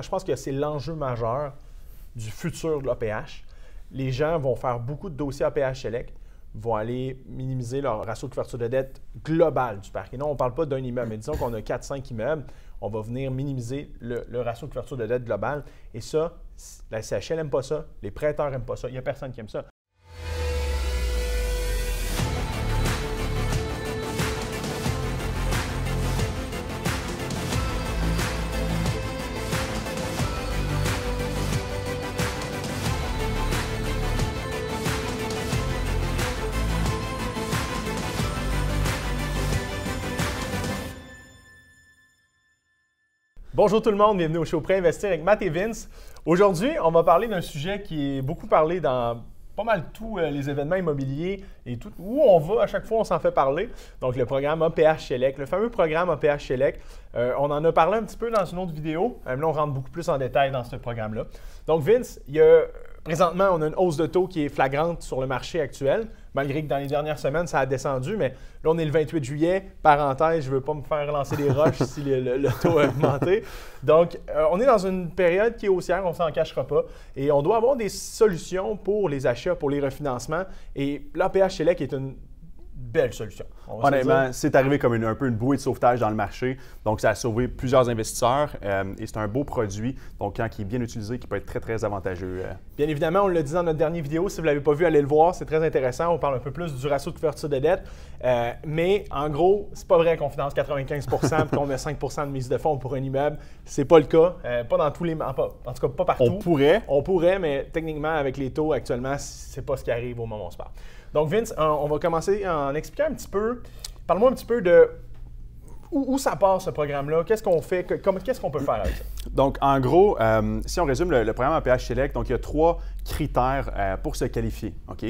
Je pense que c'est l'enjeu majeur du futur de l'APH. Les gens vont faire beaucoup de dossiers APH Select, vont aller minimiser leur ratio de couverture de dette globale du parc. Et non, on ne parle pas d'un immeuble, mais disons qu'on a 4-5 immeubles, on va venir minimiser le, ratio de couverture de dette globale. Et ça, la CHL n'aime pas ça, les prêteurs n'aiment pas ça, il n'y a personne qui aime ça. Bonjour tout le monde, bienvenue au show Prêt Investir avec Matt et Vince. Aujourd'hui, on va parler d'un sujet qui est beaucoup parlé dans pas mal tous euh, les événements immobiliers et où on va, à chaque fois, on s'en fait parler. Donc, le programme APH le fameux programme APH euh, on en a parlé un petit peu dans une autre vidéo. mais euh, là, on rentre beaucoup plus en détail dans ce programme-là. Donc, Vince, il y a, présentement, on a une hausse de taux qui est flagrante sur le marché actuel malgré que dans les dernières semaines, ça a descendu. Mais là, on est le 28 juillet. Parenthèse, je ne veux pas me faire lancer des roches si le, taux a augmenté. Donc, euh, on est dans une période qui est haussière, on s'en cachera pas. Et on doit avoir des solutions pour les achats, pour les refinancements. Et l'APH Select e est une belle solution. Honnêtement, c'est arrivé comme une, un peu une bouée de sauvetage dans le marché. Donc, ça a sauvé plusieurs investisseurs euh, et c'est un beau produit. Donc, quand il est bien utilisé, qui peut être très, très avantageux. Euh. Bien évidemment, on l'a dit dans notre dernière vidéo. Si vous ne l'avez pas vu, allez le voir. C'est très intéressant. On parle un peu plus du ratio de couverture de dette. Euh, mais en gros, c'est pas vrai qu'on finance 95 et qu'on met 5 de mise de fonds pour un immeuble. C'est pas le cas. pas dans tous les. en tout cas, pas partout. On pourrait. On pourrait, mais techniquement, avec les taux actuellement, c'est pas ce qui arrive au moment où on se parle. Donc, Vince, euh, on va commencer en expliquant un petit peu. Parle-moi un petit peu de où, ça part ce programme-là? Qu'est-ce qu'on fait? Qu'est-ce qu'on peut faire avec ça? Donc, en gros, euh, si on résume le, programme APH Select, donc il y a trois critères euh, pour se qualifier. OK?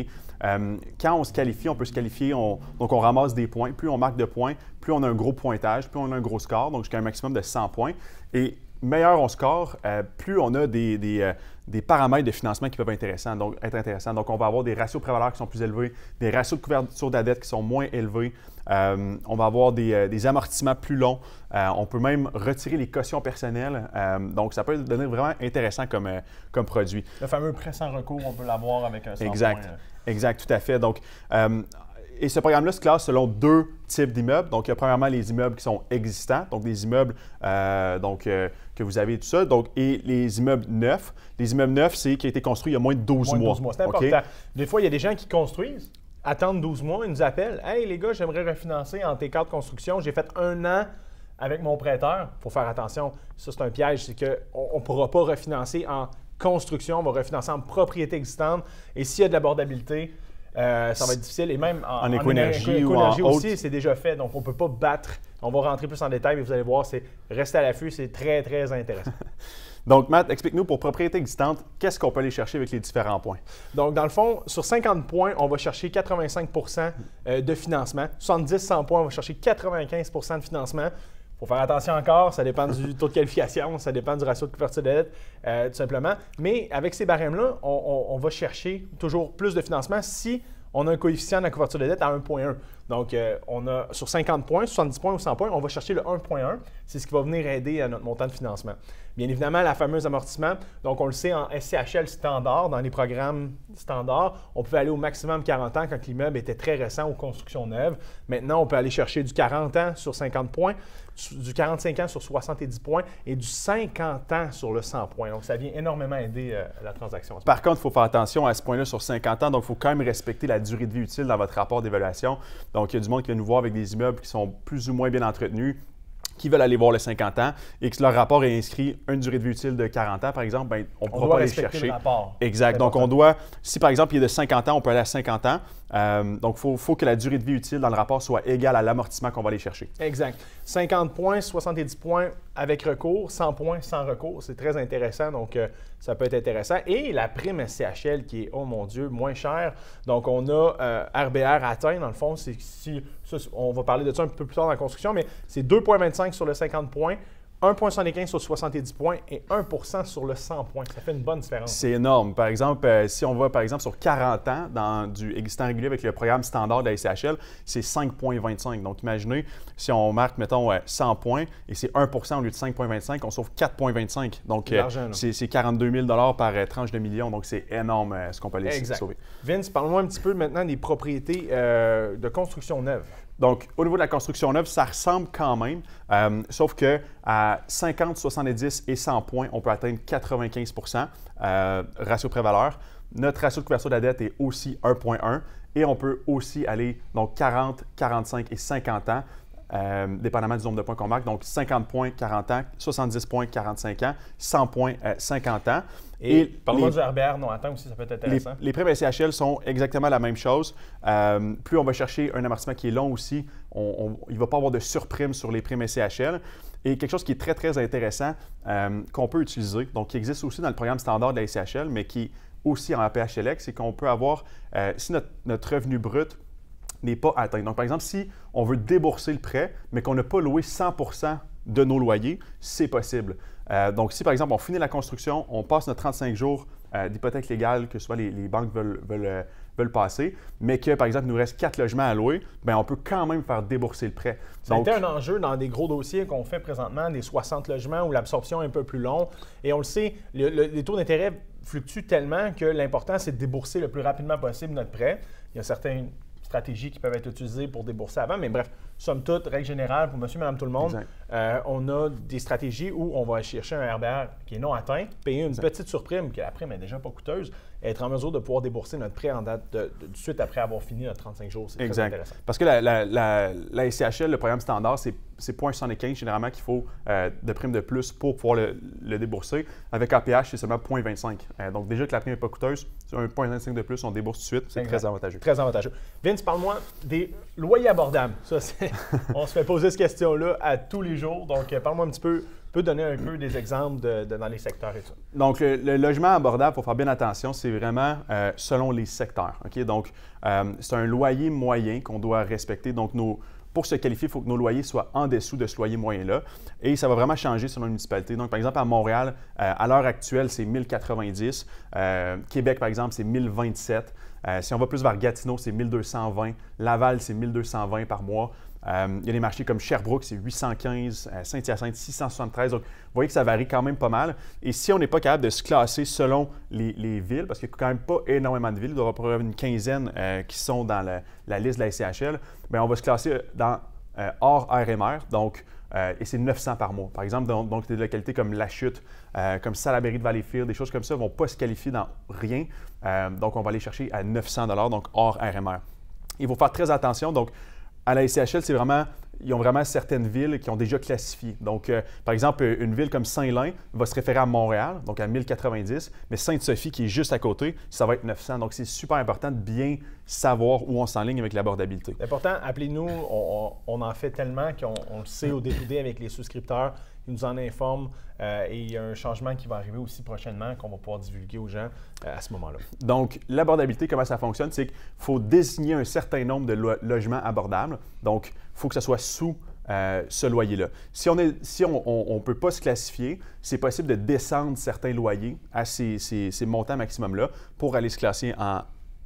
quand on se qualifie, on peut se qualifier, on, donc on ramasse des points. Plus on marque de points, plus on a un gros pointage, plus on a un gros score, donc jusqu'à un maximum de 100 points. Et meilleur on score, plus on a des, des paramètres de financement qui peuvent être intéressants. Donc, être intéressant donc on va avoir des ratios prévaleurs qui sont plus élevés, des ratios de couverture de la dette qui sont moins élevés. Euh, on va avoir des, euh, amortissements plus longs. Euh, on peut même retirer les cautions personnelles. donc, ça peut devenir vraiment intéressant comme, comme produit. Le fameux prêt sans recours, on peut l'avoir avec un Exact. exact, tout à fait. Donc, et ce programme-là se classe selon deux types d'immeubles. Donc, il y a premièrement les immeubles qui sont existants, donc des immeubles euh, donc, euh, que vous avez tout ça, donc, et les immeubles neufs. Les immeubles neufs, c'est qui a été construit il y a moins de 12 mois. 12 mois, c'est important. Des fois, il y a des gens qui construisent, attendent 12 mois, ils nous appellent. Hey, les gars, j'aimerais refinancer en T4 construction. J'ai fait un an avec mon prêteur. Il faut faire attention. Ça, c'est un piège. C'est qu'on ne pourra pas refinancer en construction. On va refinancer en propriété existante. Et s'il y a de l'abordabilité, euh, ça va être difficile. Et même en, énergie ou aussi, c'est déjà fait. Donc, on ne peut pas battre. On va rentrer plus en détail, mais vous allez voir, c'est rester à l'affût, c'est très, très intéressant. Donc, Matt, explique-nous pour propriété existante, qu'est-ce qu'on peut aller chercher avec les différents points? Donc, dans le fond, sur 50 points, on va chercher 85 euh, de financement. 70-100 points, on va chercher 95 de financement faut faire attention encore, ça dépend du taux de qualification, ça dépend du ratio de couverture de dette, euh, tout simplement. Mais avec ces barèmes-là, on, va chercher toujours plus de financement si on a un coefficient de la couverture de dette à 1.1. Donc, euh, on a sur 50 points, 70 points ou 100 points, on va chercher le 1.1. C'est ce qui va venir aider à notre montant de financement. Bien évidemment, la fameuse amortissement, donc on le sait en SCHL standard, dans les programmes standards, on pouvait aller au maximum 40 ans quand l'immeuble était très récent ou construction neuve. Maintenant, on peut aller chercher du 40 ans sur 50 points, du 45 ans sur 70 points et du 50 ans sur le 100 points. Donc, ça vient énormément aider euh, la transaction. Par contre, il faut faire attention à ce point-là sur 50 ans. Donc, il faut quand même respecter la durée de vie utile dans votre rapport d'évaluation. Donc, il y a du monde qui vient nous voir avec des immeubles qui sont plus ou moins bien entretenus, qui veulent aller voir les 50 ans et que leur rapport est inscrit une durée de vie utile de 40 ans, par exemple, ben, on ne pourra pas aller chercher. Le rapport. Exact. Donc, on doit, si par exemple il est de 50 ans, on peut aller à 50 ans. Euh, donc, il faut, que la durée de vie utile dans le rapport soit égale à l'amortissement qu'on va aller chercher. Exact. 50 points, 70 points avec recours, 100 points sans recours. C'est très intéressant. Donc, euh, ça peut être intéressant. Et la prime SCHL qui est, oh mon Dieu, moins chère. Donc, on a euh, RBR atteint, dans le fond, c'est si on va parler de ça un peu plus tard dans la construction, mais c'est 2,25 sur le 50 points. 1,75 sur 70 points et 1 sur le 100 points. Ça fait une bonne différence. C'est énorme. Par exemple, euh, si on va par exemple sur 40 ans dans du existant régulier avec le programme standard de la SCHL, c'est 5,25. Donc imaginez si on marque, mettons, 100 euh, points et c'est 1 au lieu de 5,25, on sauve 4,25. Donc euh, c'est 42 000 par tranche de million. Donc c'est énorme ce qu'on peut laisser sauver. Vince, parle-moi un petit peu maintenant des propriétés de construction neuve. Donc, au niveau de la construction neuve, ça ressemble quand même, euh, sauf que à 50, 70 et 100 points, on peut atteindre 95 euh, ratio pré Notre ratio de couverture de la dette est aussi 1,1 et on peut aussi aller donc 40, 45 et 50 ans. Euh, dépendamment du nombre de points qu'on marque. Donc 50 points, 40 ans, 70 points, 45 ans, 100 points, 50 euh, ans. Et, moi du RBR non Attends, aussi, ça peut être intéressant. Les, primes SCHL sont exactement la même chose. Euh, plus on va chercher un amortissement qui est long aussi, il ne va pas avoir de surprime sur les primes SCHL. Et quelque chose qui est très, très intéressant qu'on peut utiliser, donc qui existe aussi dans le programme standard de la SCHL, mais qui aussi en APHLX, c'est qu'on peut avoir, si notre, notre, revenu brut n'est pas atteint. Donc, par exemple, si on veut débourser le prêt, mais qu'on n'a pas loué 100 de nos loyers, c'est possible. Euh, donc, si par exemple, on finit la construction, on passe nos 35 jours euh, d'hypothèque légale que souvent les, les banques veulent, euh, veulent, passer, mais que par exemple, il nous reste quatre logements à louer, bien, on peut quand même faire débourser le prêt. C'était un enjeu dans des gros dossiers qu'on fait présentement, des 60 logements où l'absorption est un peu plus longue. Et on le sait, les taux d'intérêt fluctuent tellement que l'important, c'est de débourser le plus rapidement possible notre prêt. Il y a certains stratégies qui peuvent être utilisées pour débourser avant. Mais bref, somme toute, règle générale, pour monsieur, madame, tout le monde, euh, on a des stratégies où on va chercher un RBR qui est non atteint, payer une petite surprime, que la prime n'est déjà pas coûteuse, être en mesure de pouvoir débourser notre prêt en date de, suite après avoir fini notre 35 jours. C'est Très intéressant. Parce que la, SCHL, le programme standard, c'est 0.75 généralement qu'il faut euh, de prime de plus pour pouvoir le, débourser. Avec APH, c'est seulement 0.25. Euh, donc déjà que la prime n'est pas coûteuse, c'est 1.25 de plus, on débourse tout de suite. C'est très avantageux. Très avantageux. Vince, parle-moi des loyers abordables. Ça, c'est on se fait poser cette question-là à tous les jours. Donc, euh, parle-moi un petit peu peux donner un peu des exemples dans les secteurs et tout. Donc, le, logement abordable, faut faire bien attention, c'est vraiment euh, selon les secteurs. Donc, euh, c'est un loyer moyen qu'on doit respecter. Donc, pour se qualifier, il faut que nos loyers soient en dessous de ce loyer moyen-là. Et ça va vraiment changer selon la municipalité. Donc, par exemple, à Montréal, à l'heure actuelle, c'est 1090. Québec, par exemple, c'est 1027. si on va plus vers Gatineau, c'est 1220. Laval, c'est 1220 par mois. Euh, il y a des marchés comme Sherbrooke, c'est 815, euh, Saint-Hyacinthe, 673. Donc, vous voyez que ça varie quand même pas mal. Et si on n'est pas capable de se classer selon les, villes, parce qu'il n'y a quand même pas énormément de villes, il y aura probablement une quinzaine euh, qui sont dans la, liste de la SCHL, bien, on va se classer dans hors RMR. Donc, et c'est 900 par mois. Par exemple, donc, des localités comme La Chute, comme Salaberry de Valleyfield, des choses comme ça ne vont pas se qualifier dans rien. donc, on va aller chercher à 900 donc hors RMR. Il faut faire très attention. Donc, à la SCHL, c'est vraiment ils ont vraiment certaines villes qui ont déjà classifié. Donc, euh, par exemple, une ville comme Saint-Lin va se référer à Montréal, donc à 1090, mais Sainte-Sophie, qui est juste à côté, ça va être 900. Donc, c'est super important de bien savoir où on s'enligne avec l'abordabilité. pourtant, appelez-nous. On, en fait tellement qu'on le sait au détour avec les souscripteurs. Ils nous en informent euh, et il y a un changement qui va arriver aussi prochainement qu'on va pouvoir divulguer aux gens euh, à ce moment-là. Donc, l'abordabilité, comment ça fonctionne? C'est qu'il faut désigner un certain nombre de logements abordables. Donc, il faut que ça soit sous euh, ce loyer-là. Si on ne si on, peut pas se classifier, c'est possible de descendre certains loyers à ces, ces montants maximum-là pour aller se classer en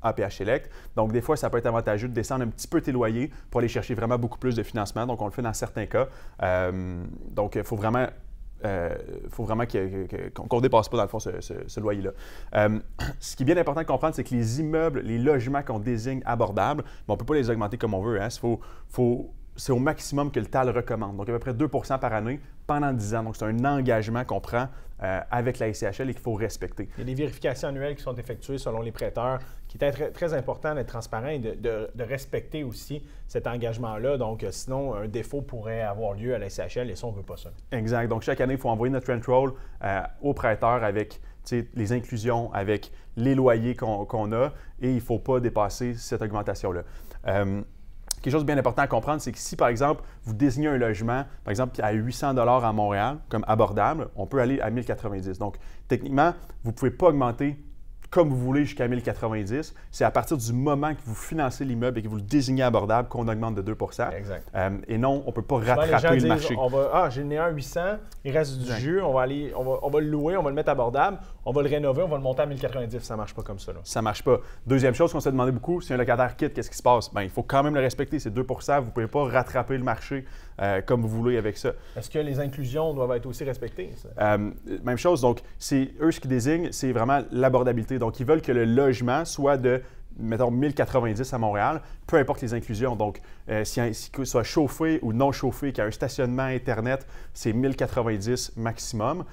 APH Élect. Donc, des fois, ça peut être avantageux de descendre un petit peu tes loyers pour aller chercher vraiment beaucoup plus de financement. Donc, on le fait dans certains cas. Euh, donc, il faut vraiment il euh, faut vraiment qu'on ne dépasse pas, dans le fond, ce, loyer-là. Euh, ce qui est bien important de comprendre, c'est que les immeubles, les logements qu'on désigne abordables, on ne peut pas les augmenter comme on veut. Hein. c'est au maximum que le TAL recommande. Donc, à peu près 2 par année pendant 10 ans. Donc, c'est un engagement qu'on prend avec la SCHL et qu'il faut respecter. Il y a des vérifications annuelles qui sont effectuées selon les prêteurs qui très, important d'être transparent et de, respecter aussi cet engagement-là. Donc, euh, sinon, un défaut pourrait avoir lieu à la CHL et ça, on ne veut pas ça. Exact. Donc, chaque année, il faut envoyer notre rent roll euh, au prêteur avec les inclusions, avec les loyers qu'on a et il ne faut pas dépasser cette augmentation-là. Euh, quelque chose de bien important à comprendre, c'est que si, par exemple, vous désignez un logement, par exemple, à 800 à Montréal, comme abordable, on peut aller à 1090. Donc, techniquement, vous ne pouvez pas augmenter comme vous voulez jusqu'à 1090. C'est à partir du moment que vous financez l'immeuble et que vous le désignez abordable qu'on augmente de 2 exact. Euh, et non, on ne peut pas rattraper les le marché. On va, ah, j'ai le 800, il reste du jeu, on va, aller, on va, on va le louer, on va le mettre abordable on va le rénover, on va le monter à 1090. Ça marche pas comme ça. Ça marche pas. Deuxième chose qu'on s'est demandé beaucoup, si un locataire quitte, qu'est-ce qui se passe? Ben, il faut quand même le respecter. C'est 2 Vous ne pouvez pas rattraper le marché euh, comme vous voulez avec ça. Est-ce que les inclusions doivent être aussi respectées? Euh, même chose. Donc, c'est eux ce qu'ils désignent, c'est vraiment l'abordabilité. Donc, ils veulent que le logement soit de mettons 1090 à Montréal, peu importe les inclusions. Donc, euh, si, si soit chauffé ou non chauffé, qu'il y a un stationnement Internet, c'est 1090 maximum.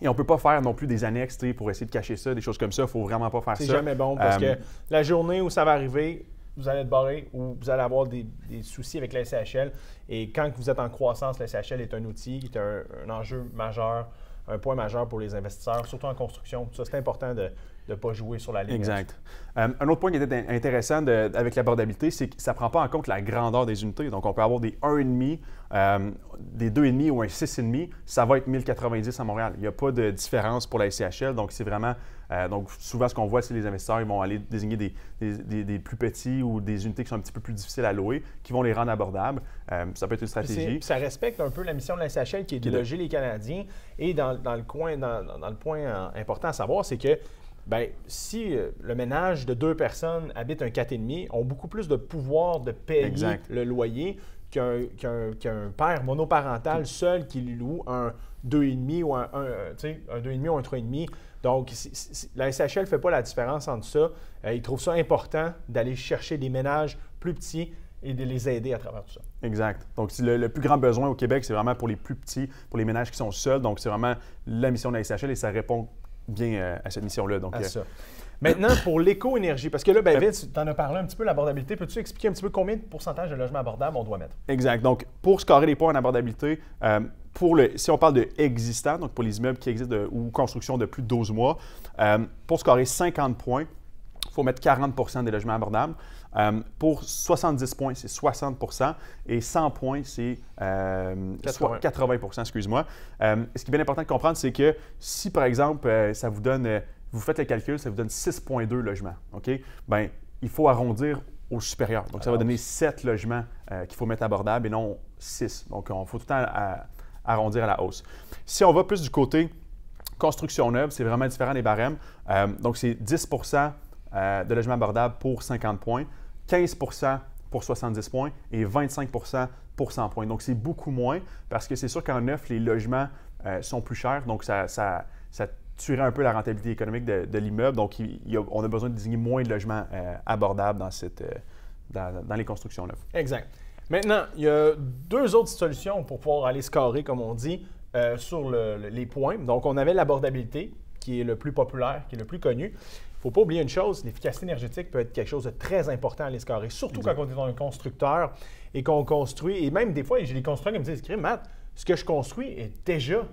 Et on peut pas faire non plus des annexes pour essayer de cacher ça, des choses comme ça. Il faut vraiment pas faire ça. C'est jamais bon parce que euh, la journée où ça va arriver, vous allez être barré ou vous allez avoir des, soucis avec la SHL. Et quand vous êtes en croissance, la SHL est un outil, qui est un, enjeu majeur, un point majeur pour les investisseurs, surtout en construction. ça, c'est important de de ne pas jouer sur la ligne. Exact. Euh, un autre point qui était intéressant avec l'abordabilité, c'est que ça ne prend pas en compte la grandeur des unités. Donc, on peut avoir des 1,5, euh, des 2,5 ou un 6,5. Ça va être 1090 à Montréal. Il n'y a pas de différence pour la SCHL. Donc, c'est vraiment. Euh, donc, souvent, ce qu'on voit, c'est les investisseurs ils vont aller désigner des, plus petits ou des unités qui sont un petit peu plus difficiles à louer, qui vont les rendre abordables. Euh, ça peut être une stratégie. ça respecte un peu la mission de la SCHL qui est de loger les Canadiens. Et dans, le coin, dans le point important à savoir, c'est que ben, si euh, le ménage de deux personnes habite un 4,5, ont beaucoup plus de pouvoir de payer le loyer qu'un père monoparental seul qui loue un 2,5 ou un, un, euh, un ou un 3,5. Donc, Donc la SHL ne fait pas la différence entre ça. Euh, ils trouvent ça important d'aller chercher des ménages plus petits et de les aider à travers tout ça. Exact. Donc, le, le plus grand besoin au Québec, c'est vraiment pour les plus petits, pour les ménages qui sont seuls. Donc, c'est vraiment la mission de la SHL et ça répond bien euh, à cette mission-là. Donc, euh, Maintenant, pour l'éco-énergie, parce que là, ben, ben Vince. Tu en as parlé un petit peu, l'abordabilité. Peux-tu expliquer un petit peu combien de pourcentage de logements abordables on doit mettre? Exact. Donc, pour scorer les points en abordabilité, euh, pour le, si on parle de existant, donc pour les immeubles qui existent ou construction de plus de 12 mois, pour scorer 50 points, il faut mettre 40 des logements abordables. Euh, pour 70 points, c'est 60 et 100 points, c'est 80, euh, excuse-moi. Euh, ce qui est bien important de comprendre, c'est que si, par exemple, ça vous donne, vous faites le calcul, ça vous donne 6,2 logements, OK? Ben, il faut arrondir au supérieur. Donc, ça va ah, donner 7 logements qu'il faut mettre abordables et non 6. Donc, on faut tout le temps arrondir à la hausse. Si on va plus du côté construction neuve, c'est vraiment différent des barèmes. donc, c'est 10 de logements abordables pour 50 points. 15 pour 70 points et 25 pour 100 points. Donc, c'est beaucoup moins parce que c'est sûr qu'en neuf, les logements euh, sont plus chers. Donc, ça, ça, ça tuerait un peu la rentabilité économique de, l'immeuble. Donc, on a besoin de désigner moins de logements euh, abordables dans, cette, euh, dans, les constructions neuves. Exact. Maintenant, il y a deux autres solutions pour pouvoir aller scorer, comme on dit, sur les points. Donc, on avait l'abordabilité, qui est le plus populaire, qui est le plus connu faut pas oublier une chose, l'efficacité énergétique peut être quelque chose de très important à l'escarrer, surtout quand on est dans un constructeur et qu'on construit, et même des fois, j'ai des constructeurs qui me disent, Matt, ce que je construis est déjà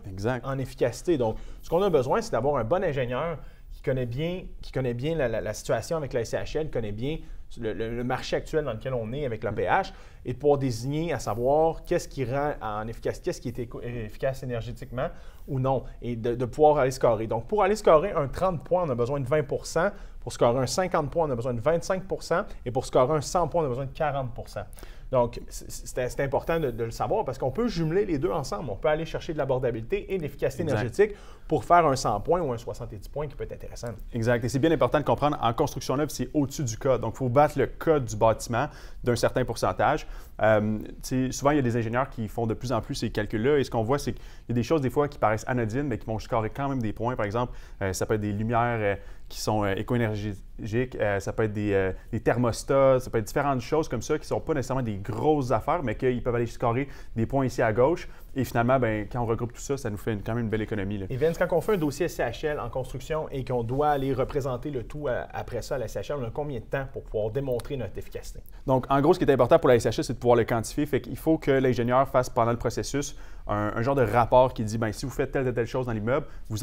en efficacité. Donc, ce qu'on a besoin, c'est d'avoir un bon ingénieur qui connaît bien, qui connaît bien la, situation avec la qui connaît bien le, marché actuel dans lequel on est avec l'APH mm. et de pouvoir désigner à savoir qu'est-ce qui rend en efficace, qu'est-ce qui est euh, efficace énergétiquement ou non, et de, pouvoir aller scorer. Donc, pour aller scorer un 30 points, on a besoin de 20 pour scorer un 50 points, on a besoin de 25 et pour scorer un 100 points, on a besoin de 40 donc, c'est important de, le savoir parce qu'on peut jumeler les deux ensemble. On peut aller chercher de l'abordabilité et de l'efficacité énergétique pour faire un 100 points ou un 70 points qui peut être intéressant. Exact. Et c'est bien important de comprendre, en construction neuve, c'est au-dessus du code. Donc, il faut battre le code du bâtiment d'un certain pourcentage. Euh, souvent, il y a des ingénieurs qui font de plus en plus ces calculs-là. Et ce qu'on voit, c'est qu'il y a des choses, des fois, qui paraissent anodines, mais qui vont scorer quand même des points. Par exemple, euh, ça peut être des lumières, euh, qui sont euh, écoénergiques, éco euh, ça peut être des, euh, des, thermostats, ça peut être différentes choses comme ça qui ne sont pas nécessairement des grosses affaires, mais qu'ils peuvent aller scorer des points ici à gauche. Et finalement, ben, quand on regroupe tout ça, ça nous fait quand même une belle économie. Là. Et Vince, quand on fait un dossier CHL en construction et qu'on doit aller représenter le tout euh, après ça à la CHL, on a combien de temps pour pouvoir démontrer notre efficacité? Donc, en gros, ce qui est important pour la SCHL, c'est de pouvoir le quantifier. Fait qu'il faut que l'ingénieur fasse pendant le processus un, genre de rapport qui dit ben, si vous faites telle et telle chose dans l'immeuble, vous,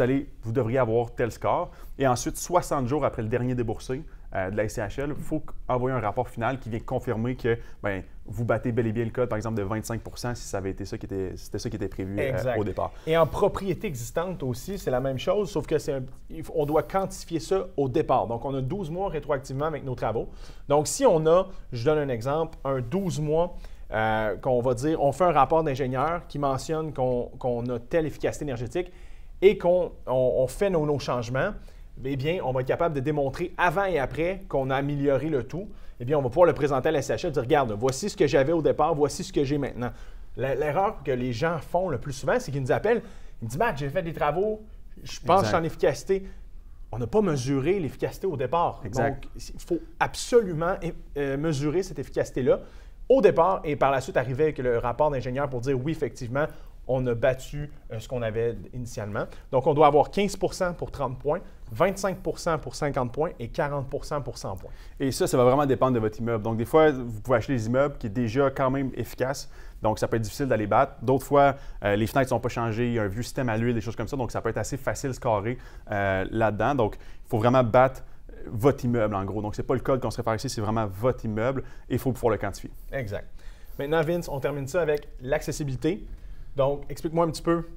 vous devriez avoir tel score. Et ensuite, 60 jours après le dernier déboursé, euh, de la SCHL, il faut envoyer un rapport final qui vient confirmer que ben, vous battez bel et bien le code, par exemple, de 25 si ça avait été ça qui était, c'était ça qui était prévu euh, au départ. Et en propriété existante aussi, c'est la même chose, sauf que c'est on doit quantifier ça au départ. Donc, on a 12 mois rétroactivement avec nos travaux. Donc, si on a, je donne un exemple, un 12 mois euh, qu'on va dire, on fait un rapport d'ingénieur qui mentionne qu'on, qu'on a telle efficacité énergétique et qu'on on, fait nos changements – eh bien, on va être capable de démontrer avant et après qu'on a amélioré le tout. Eh bien, on va pouvoir le présenter à la SHL, et dire Regarde, voici ce que j'avais au départ, voici ce que j'ai maintenant. L'erreur que les gens font le plus souvent, c'est qu'ils nous appellent Ils me disent Matt, j'ai fait des travaux, je pense en efficacité. On n'a pas mesuré l'efficacité au départ. Donc, il faut absolument eh, euh, mesurer cette efficacité-là au départ et par la suite arriver avec le rapport d'ingénieur pour dire oui, effectivement, on a battu euh, ce qu'on avait initialement. Donc, on doit avoir 15 pour 30 points, 25 pour 50 points et 40 pour 100 points. Et ça, ça va vraiment dépendre de votre immeuble. Donc, des fois, vous pouvez acheter des immeubles qui sont déjà quand même efficaces. Donc, ça peut être difficile d'aller battre. D'autres fois, euh, les fenêtres ne sont pas changées, il y a un vieux système à l'huile, des choses comme ça. Donc, ça peut être assez facile de scorer euh, là-dedans. Donc, il faut vraiment battre votre immeuble, en gros. Donc, ce n'est pas le code qu'on se réfère ici, c'est vraiment votre immeuble et il faut pouvoir le quantifier. Exact. Maintenant, Vince, on termine ça avec l'accessibilité. Donc, explique-moi un petit peu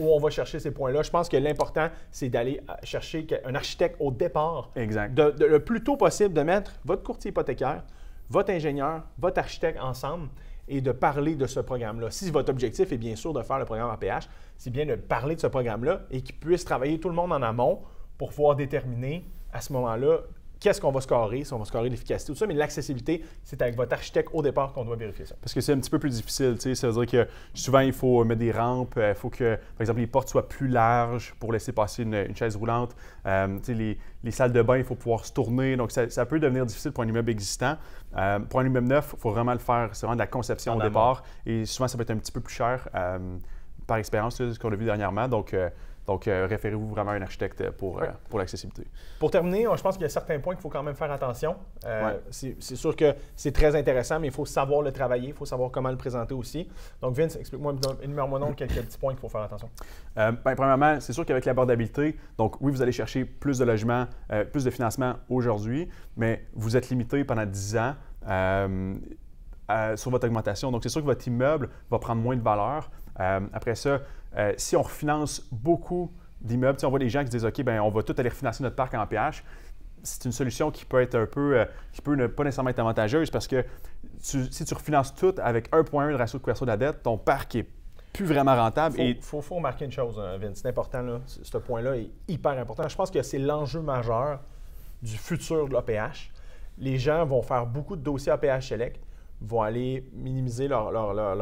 où on va chercher ces points-là. Je pense que l'important, c'est d'aller euh, chercher un architecte au départ. Exact. le plus tôt possible, de mettre votre courtier hypothécaire, votre ingénieur, votre architecte ensemble et de parler de ce programme-là. Si votre objectif est bien sûr de faire le programme APH, c'est bien de parler de ce programme-là et qu'il puisse travailler tout le monde en amont pour pouvoir déterminer à ce moment-là qu'est-ce qu'on va scorer, si on va scorer l'efficacité, tout ça, mais l'accessibilité, c'est avec votre architecte au départ qu'on doit vérifier ça. Parce que c'est un petit peu plus difficile, tu sais, cest veut dire que souvent, il faut mettre des rampes, euh, il faut que, par exemple, les portes soient plus larges pour laisser passer une, chaise roulante, euh, tu sais, les, salles de bain, il faut pouvoir se tourner, donc ça, peut devenir difficile pour un immeuble existant. Euh, pour un immeuble neuf, il faut vraiment le faire, c'est vraiment de la conception au départ, et souvent, ça peut être un petit peu plus cher par expérience, ce qu'on a vu dernièrement. Donc, euh, donc, euh, référez-vous vraiment à un architecte pour, euh, pour l'accessibilité. Pour terminer, je pense qu'il y a certains points qu'il faut quand même faire attention. C'est sûr que c'est très intéressant, mais il faut savoir le travailler, il faut savoir comment le présenter aussi. Donc, Vince, explique-moi, énumère-moi donc quelques petits points qu'il faut faire attention. Ben, premièrement, c'est sûr qu'avec l'abordabilité, donc oui, vous allez chercher plus de logements, plus de financement aujourd'hui, mais vous êtes limité pendant 10 ans. sur votre augmentation. Donc, c'est sûr que votre immeuble va prendre moins de valeur, euh, après ça, euh, si on refinance beaucoup d'immeubles, on voit des gens qui disent OK, ben on va tout aller refinancer notre parc en PH. C'est une solution qui peut être un peu, euh, qui peut ne pas nécessairement être avantageuse parce que si tu refinances tout avec 1,1 de ratio de couverture de la dette, ton parc est plus vraiment rentable. Il faut, faut, remarquer une chose, hein, Vin, C'est important, ce point-là est hyper important. Je pense que c'est l'enjeu majeur du futur de l'OPH. Les gens vont faire beaucoup de dossiers APH Select vont aller minimiser leur,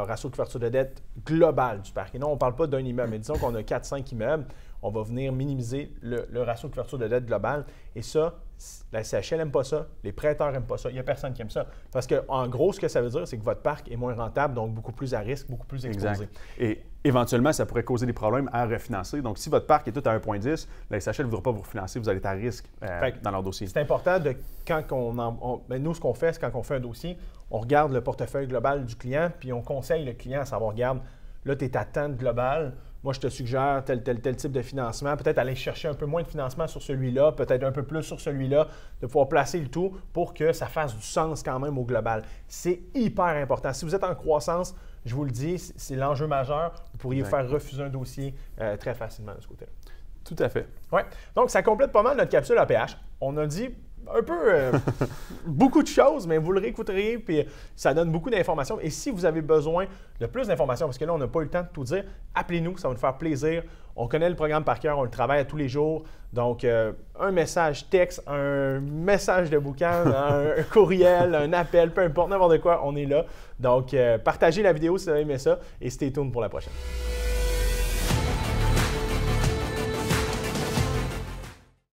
ratio de couverture de dette globale du parc. Et non, on ne parle pas d'un immeuble, mais disons qu'on a 4-5 immeubles, on va venir minimiser le, le ratio de couverture de dette globale. Et ça, la CHL n'aime pas ça, les prêteurs n'aiment pas ça, il n'y a personne qui aime ça. Parce qu'en gros, ce que ça veut dire, c'est que votre parc est moins rentable, donc beaucoup plus à risque, beaucoup plus exposé. Et éventuellement, ça pourrait causer des problèmes à refinancer. Donc, si votre parc est tout à 1,10, la SHL ne voudra pas vous refinancer, vous allez être à risque euh, dans leur dossier. C'est important de, quand on, ben, nous, ce qu'on fait, c'est quand on fait un dossier, on regarde le portefeuille global du client, puis on conseille le client à savoir, regarde, là, tu es à tente globale, moi, je te suggère tel, tel, tel type de financement. Peut-être aller chercher un peu moins de financement sur celui-là, peut-être un peu plus sur celui-là, de pouvoir placer le tout pour que ça fasse du sens quand même au global. C'est hyper important. Si vous êtes en croissance, je vous le dis, c'est l'enjeu majeur. Vous pourriez faire refuser un dossier euh, très facilement de ce côté-là. Tout à fait. Oui. Donc, ça complète pas mal notre capsule APH. On a dit un peu euh, beaucoup de choses, mais vous le réécouterez, puis ça donne beaucoup d'informations. Et si vous avez besoin de plus d'informations, parce que là, on n'a pas eu le temps de tout dire, appelez-nous, ça va nous faire plaisir. On connaît le programme par cœur, on le travaille tous les jours. Donc, euh, un message texte, un message de bouquin, un courriel, un appel, peu importe, n'importe quoi, on est là. Donc, euh, partagez la vidéo si vous avez aimé ça et stay tuned pour la prochaine.